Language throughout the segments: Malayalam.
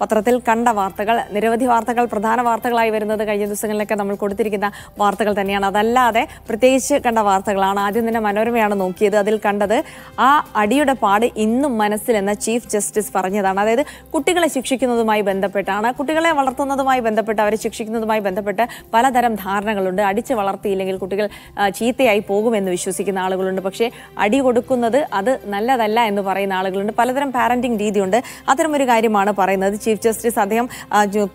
പത്രത്തിൽ കണ്ട വാർത്തകൾ നിരവധി വാർത്തകൾ പ്രധാന വാർത്തകളായി വരുന്നത് കഴിഞ്ഞ ദിവസങ്ങളിലൊക്കെ നമ്മൾ കൊടുത്തിരിക്കുന്ന വാർത്തകൾ തന്നെയാണ് അതല്ലാതെ പ്രത്യേകിച്ച് കണ്ട വാർത്തകളാണ് ആദ്യം തന്നെ മനോരമയാണ് നോക്കിയത് അതിൽ കണ്ടത് ആ അടിയുടെ പാട് ഇന്നും മനസ്സിലെന്ന് ചീഫ് ജസ്റ്റിസ് പറഞ്ഞതാണ് അതായത് കുട്ടികളെ ശിക്ഷിക്കുന്നതുമായി ബന്ധപ്പെട്ടാണ് കുട്ടികളെ വളർത്തുന്നതുമായി ബന്ധപ്പെട്ട് അവരെ ശിക്ഷിക്കുന്നതുമായി ബന്ധപ്പെട്ട് പലതരം ധാരണകളുണ്ട് അടിച്ച് വളർത്തിയില്ലെങ്കിൽ കുട്ടികൾ ചീത്തയായി പോകുമെന്ന് വിശ്വസിക്കുന്ന ആളുകളുണ്ട് പക്ഷേ അടി കൊടുക്കുന്നത് അത് നല്ലതല്ല എന്ന് പറയുന്ന ആളുകളുണ്ട് പലതരം പാരന്റിങ് രീതിയുണ്ട് അത്തരമൊരു കാര്യമാണ് പറയുന്നത് ചീഫ് ജസ്റ്റിസ് അദ്ദേഹം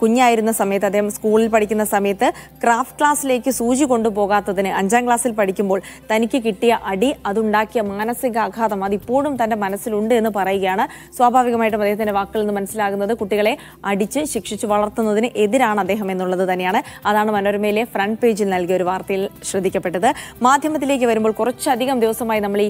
കുഞ്ഞായിരുന്ന സമയത്ത് അദ്ദേഹം സ്കൂളിൽ പഠിക്കുന്ന സമയത്ത് ക്രാഫ്റ്റ് ക്ലാസ്സിലേക്ക് സൂചി കൊണ്ടുപോകാത്തതിന് അഞ്ചാം ക്ലാസ്സിൽ പഠിക്കുമ്പോൾ തനിക്ക് കിട്ടിയ അടി അതുണ്ടാക്കിയ മാനസികാഘാതം അതിപ്പോഴും തന്റെ മനസ്സിലുണ്ട് എന്ന് പറയുകയാണ് സ്വാഭാവികമായിട്ടും അദ്ദേഹത്തിന്റെ വാക്കിൽ നിന്ന് മനസ്സിലാകുന്നത് കുട്ടികളെ അടിച്ച് ശിക്ഷിച്ച് വളർത്തുന്നതിന് എതിരാണ് അദ്ദേഹം എന്നുള്ളത് തന്നെയാണ് അതാണ് മനോരമയിലെ ഫ്രണ്ട് പേജിൽ നൽകിയ ഒരു വാർത്തയിൽ ശ്രദ്ധിക്കപ്പെട്ടത് മാധ്യമത്തിലേക്ക് വരുമ്പോൾ കുറച്ചധികം ദിവസമായി നമ്മൾ ഈ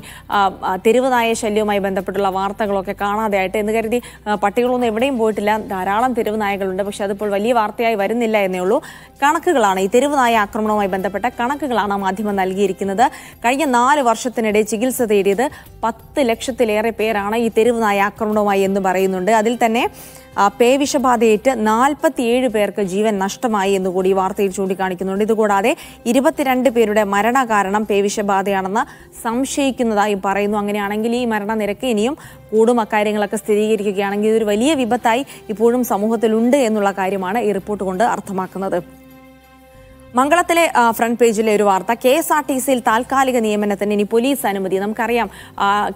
തെരുവുനായ ശല്യവുമായി ബന്ധപ്പെട്ടുള്ള വാർത്തകളൊക്കെ കാണാതെയായിട്ട് എന്ന് കരുതി പട്ടികളൊന്നും എവിടെയും പോയിട്ടില്ല ധാരാളം തെരുവ് നായകളുണ്ട് പക്ഷെ അതിപ്പോൾ വലിയ വാർത്തയായി വരുന്നില്ല എന്നേ ഉള്ളൂ കണക്കുകളാണ് ഈ തെരുവ് നായ ആക്രമണവുമായി ബന്ധപ്പെട്ട കണക്കുകളാണ് മാധ്യമം നൽകിയിരിക്കുന്നത് കഴിഞ്ഞ നാല് വർഷത്തിനിടെ ചികിത്സ തേടിയത് പത്ത് ലക്ഷത്തിലേറെ പേരാണ് ഈ തെരുവ് നായ ആക്രമണവുമായി എന്ന് പറയുന്നുണ്ട് അതിൽ തന്നെ പേവിഷബാധയേറ്റ് നാൽപ്പത്തിയേഴ് പേർക്ക് ജീവൻ നഷ്ടമായി എന്നുകൂടി വാർത്തയിൽ ചൂണ്ടിക്കാണിക്കുന്നുണ്ട് ഇതുകൂടാതെ ഇരുപത്തിരണ്ട് പേരുടെ മരണ കാരണം പേവിഷബാധയാണെന്ന് സംശയിക്കുന്നതായും പറയുന്നു അങ്ങനെയാണെങ്കിൽ ഈ മരണനിരക്ക് ഇനിയും കൂടും അക്കാര്യങ്ങളൊക്കെ സ്ഥിരീകരിക്കുകയാണെങ്കിൽ ഇതൊരു വലിയ വിപത്തായി ഇപ്പോഴും സമൂഹത്തിലുണ്ട് എന്നുള്ള കാര്യമാണ് ഈ റിപ്പോർട്ട് കൊണ്ട് അർത്ഥമാക്കുന്നത് മംഗളത്തിലെ ഫ്രണ്ട് പേജിലെ ഒരു വാർത്ത കെ എസ് ആർ ടി സിയിൽ താൽക്കാലിക നിയമനത്തിന് ഇനി പോലീസ് അനുമതി നമുക്കറിയാം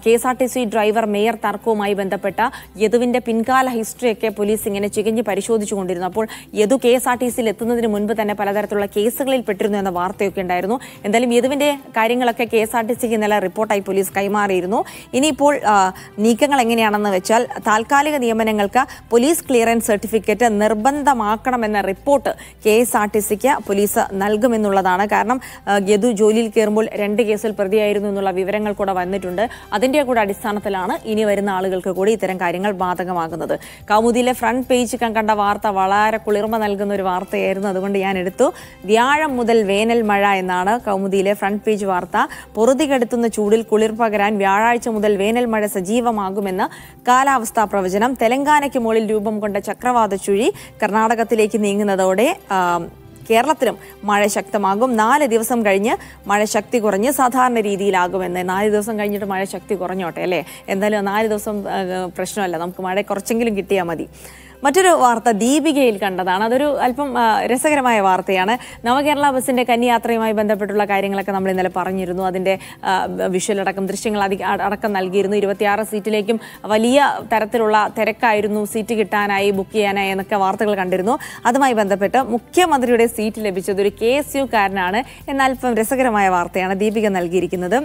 K S R T C driver mayor തർക്കവുമായി ബന്ധപ്പെട്ട യദുവിന്റെ പിൻകാല ഹിസ്റ്ററിയൊക്കെ പോലീസ് ഇങ്ങനെ ചികഞ്ഞ് പരിശോധിച്ചുകൊണ്ടിരുന്നു അപ്പോൾ Yadu K S R T സിയിൽ എത്തുന്നതിന് മുൻപ് തന്നെ പലതരത്തിലുള്ള കേസുകളിൽ പെട്ടിരുന്നു എന്ന വാർത്തയൊക്കെ ഉണ്ടായിരുന്നു എന്തായാലും യദുവിന്റെ കാര്യങ്ങളൊക്കെ കെ എസ് ആർ ടി സിക്ക് ഇന്നലെ റിപ്പോർട്ടായി പോലീസ് കൈമാറിയിരുന്നു ഇനിയിപ്പോൾ നീക്കങ്ങൾ എങ്ങനെയാണെന്ന് വെച്ചാൽ താൽക്കാലിക നിയമനങ്ങൾക്ക് പോലീസ് ക്ലിയറൻസ് സർട്ടിഫിക്കറ്റ് നിർബന്ധമാക്കണമെന്ന report K S R T സിക്ക് പോലീസ് നൽകുമെന്നുള്ളതാണ് കാരണം യദു ജോലിയിൽ കയറുമ്പോൾ രണ്ട് കേസിൽ പ്രതിയായിരുന്നു എന്നുള്ള വിവരങ്ങൾ കൂടെ വന്നിട്ടുണ്ട് അതിൻ്റെ കൂടെ അടിസ്ഥാനത്തിലാണ് ഇനി വരുന്ന ആളുകൾക്ക് കൂടി ഇത്തരം കാര്യങ്ങൾ ബാധകമാകുന്നത് കൗമുദിയിലെ ഫ്രണ്ട് പേജ് കണ്ട വാർത്ത വളരെ കുളിർമ നൽകുന്ന ഒരു വാർത്തയായിരുന്നു അതുകൊണ്ട് ഞാൻ എടുത്തു വ്യാഴം മുതൽ വേനൽ മഴ എന്നാണ് കൗമുദിയിലെ ഫ്രണ്ട് പേജ് വാർത്ത പൊറുതികെടുത്തുന്ന ചൂടിൽ കുളിർ പകരാൻ വ്യാഴാഴ്ച മുതൽ വേനൽ മഴ സജീവമാകുമെന്ന് കാലാവസ്ഥാ പ്രവചനം തെലങ്കാനയ്ക്ക് മുകളിൽ രൂപം കൊണ്ട ചക്രവാത ചുഴി കർണാടകത്തിലേക്ക് നീങ്ങുന്നതോടെ കേരളത്തിലും മഴ ശക്തമാകും നാല് ദിവസം കഴിഞ്ഞ് മഴ ശക്തി കുറഞ്ഞ് സാധാരണ രീതിയിലാകുമെന്ന് നാല് ദിവസം കഴിഞ്ഞിട്ട് മഴ ശക്തി കുറഞ്ഞോട്ടെ അല്ലേ എന്തായാലും നാല് ദിവസം പ്രശ്നമല്ല നമുക്ക് മഴ കുറച്ചെങ്കിലും കിട്ടിയാൽ മതി മറ്റൊരു വാർത്ത ദീപികയിൽ കണ്ടതാണ് അതൊരു അല്പം രസകരമായ വാർത്തയാണ് നവകേരള ബസ്സിൻ്റെ കന്യാത്രയുമായി ബന്ധപ്പെട്ടുള്ള കാര്യങ്ങളൊക്കെ നമ്മൾ ഇന്നലെ പറഞ്ഞിരുന്നു അതിൻ്റെ അടക്കം ദൃശ്യങ്ങൾ അടക്കം നൽകിയിരുന്നു ഇരുപത്തിയാറ് സീറ്റിലേക്കും വലിയ തരത്തിലുള്ള തിരക്കായിരുന്നു സീറ്റ് കിട്ടാനായി ബുക്ക് ചെയ്യാനായി എന്നൊക്കെ വാർത്തകൾ കണ്ടിരുന്നു അതുമായി ബന്ധപ്പെട്ട് മുഖ്യമന്ത്രിയുടെ സീറ്റ് ലഭിച്ചത് ഒരു കെ എസ് എന്നാൽ അല്പം രസകരമായ വാർത്തയാണ് ദീപിക നൽകിയിരിക്കുന്നത്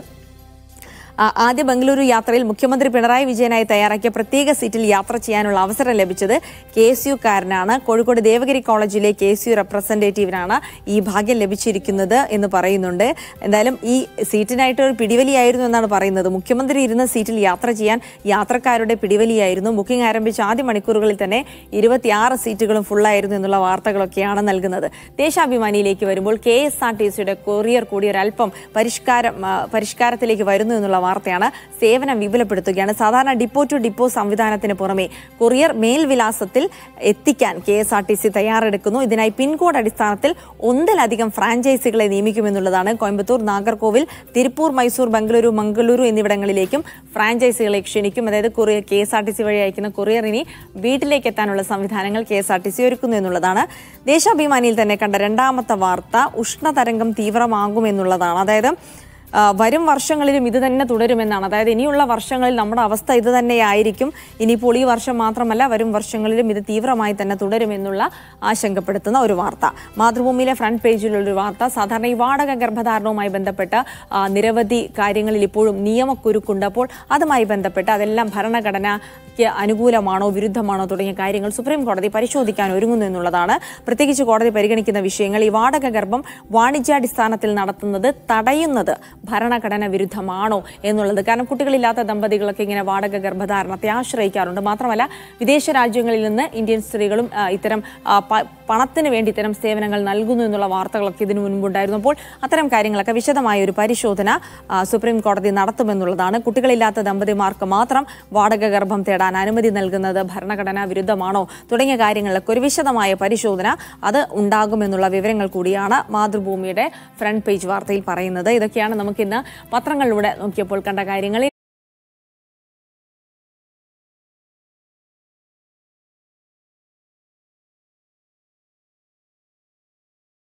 ആദ്യ ബംഗളൂരു യാത്രയിൽ മുഖ്യമന്ത്രി പിണറായി വിജയനായി തയ്യാറാക്കിയ പ്രത്യേക സീറ്റിൽ യാത്ര ചെയ്യാനുള്ള അവസരം ലഭിച്ചത് കെ എസ് യുക്കാരനാണ് കോഴിക്കോട് ദേവഗിരി കോളേജിലെ കെ എസ് യു റെപ്രസെൻറ്റേറ്റീവിനാണ് ഈ ഭാഗ്യം ലഭിച്ചിരിക്കുന്നത് എന്ന് പറയുന്നുണ്ട് എന്തായാലും ഈ സീറ്റിനായിട്ട് ഒരു പിടിവലിയായിരുന്നു എന്നാണ് പറയുന്നത് മുഖ്യമന്ത്രി ഇരുന്ന സീറ്റിൽ യാത്ര ചെയ്യാൻ യാത്രക്കാരുടെ പിടിവലിയായിരുന്നു ബുക്കിംഗ് ആരംഭിച്ച ആദ്യ മണിക്കൂറുകളിൽ തന്നെ ഇരുപത്തിയാറ് സീറ്റുകളും ഫുള്ളായിരുന്നു എന്നുള്ള വാർത്തകളൊക്കെയാണ് നൽകുന്നത് ദേശാഭിമാനിയിലേക്ക് വരുമ്പോൾ കെ എസ് ആർ ടി സിയുടെ കൊറിയർ കൂടി ഒരൽപ്പം പരിഷ്കാരം പരിഷ്കാരത്തിലേക്ക് വരുന്നു എന്നുള്ള വാർത്തയാണ് സേവനം വിപുലപ്പെടുത്തുകയാണ് സാധാരണ ഡിപ്പോ ടു ഡിപ്പോ സംവിധാനത്തിന് പുറമെ കൊറിയർ മേൽവിലാസത്തിൽ എത്തിക്കാൻ K S R T C തയ്യാറെടുക്കുന്നു ഇതിനായി പിൻകോഡ് അടിസ്ഥാനത്തിൽ ഒന്നിലധികം ഫ്രാഞ്ചൈസികളെ നിയമിക്കുമെന്നുള്ളതാണ് കോയമ്പത്തൂർ നാഗർകോവിൽ തിരുപ്പൂർ മൈസൂർ ബംഗളൂരു മംഗളൂരു എന്നിവിടങ്ങളിലേക്കും ഫ്രാഞ്ചൈസികളെ ക്ഷണിക്കും അതായത് courier K S R T C വഴി അയക്കുന്ന കൊറിയർ ഇനി വീട്ടിലേക്ക് എത്താനുള്ള സംവിധാനങ്ങൾ K S R T C ഒരുക്കുന്നു എന്നുള്ളതാണ് ദേശാഭിമാനിയിൽ തന്നെ കണ്ട രണ്ടാമത്തെ വാർത്ത ഉഷ്ണതരംഗം തീവ്രമാകുമെന്നുള്ളതാണ് അതായത് വരും വർഷങ്ങളിലും ഇത് തന്നെ തുടരുമെന്നാണ് അതായത് ഇനിയുള്ള വർഷങ്ങളിൽ നമ്മുടെ അവസ്ഥ ഇത് തന്നെയായിരിക്കും ഇനിയിപ്പോൾ ഈ വർഷം മാത്രമല്ല വരും വർഷങ്ങളിലും ഇത് തീവ്രമായി തന്നെ തുടരുമെന്നുള്ള ആശങ്കപ്പെടുത്തുന്ന ഒരു വാർത്ത മാതൃഭൂമിയിലെ ഫ്രണ്ട് പേജിലുള്ള ഒരു വാർത്ത സാധാരണ ഈ വാടക ഗർഭധാരണവുമായി ബന്ധപ്പെട്ട് നിരവധി കാര്യങ്ങളിൽ ഇപ്പോഴും നിയമക്കുരുക്കുണ്ടപ്പോൾ അപ്പോൾ അതുമായി ബന്ധപ്പെട്ട് അതെല്ലാം ഭരണഘടനയ്ക്ക് അനുകൂലമാണോ വിരുദ്ധമാണോ തുടങ്ങിയ കാര്യങ്ങൾ സുപ്രീം കോടതി പരിശോധിക്കാൻ ഒരുങ്ങുന്നു എന്നുള്ളതാണ് പ്രത്യേകിച്ച് കോടതി പരിഗണിക്കുന്ന വിഷയങ്ങൾ ഈ വാടക ഗർഭം വാണിജ്യാടിസ്ഥാനത്തിൽ നടത്തുന്നത് തടയുന്നത് ഭരണഘടന വിരുദ്ധമാണോ എന്നുള്ളത് കാരണം കുട്ടികളില്ലാത്ത ദമ്പതികളൊക്കെ ഇങ്ങനെ വാടക ഗർഭധാരണത്തെ ആശ്രയിക്കാറുണ്ട് മാത്രമല്ല വിദേശ രാജ്യങ്ങളിൽ നിന്ന് ഇന്ത്യൻ സ്ത്രീകളും ഇത്തരം പണത്തിന് വേണ്ടി ഇത്തരം സേവനങ്ങൾ നൽകുന്നു എന്നുള്ള വാർത്തകളൊക്കെ ഇതിനു മുൻപുണ്ടായിരുന്നു അപ്പോൾ അത്തരം കാര്യങ്ങളൊക്കെ വിശദമായ ഒരു പരിശോധന സുപ്രീം കോടതി നടത്തുമെന്നുള്ളതാണ് കുട്ടികളില്ലാത്ത ദമ്പതിമാർക്ക് മാത്രം വാടക ഗർഭം തേടാൻ അനുമതി നൽകുന്നത് ഭരണഘടനാ വിരുദ്ധമാണോ തുടങ്ങിയ കാര്യങ്ങളിലൊക്കെ ഒരു വിശദമായ പരിശോധന അത് ഉണ്ടാകുമെന്നുള്ള വിവരങ്ങൾ കൂടിയാണ് മാതൃഭൂമിയുടെ ഫ്രണ്ട് പേജ് വാർത്തയിൽ പറയുന്നത് ഇതൊക്കെയാണ് നമുക്ക് നമുക്കിന്ന് പത്രങ്ങളിലൂടെ നോക്കിയപ്പോൾ കണ്ട കാര്യങ്ങളിൽ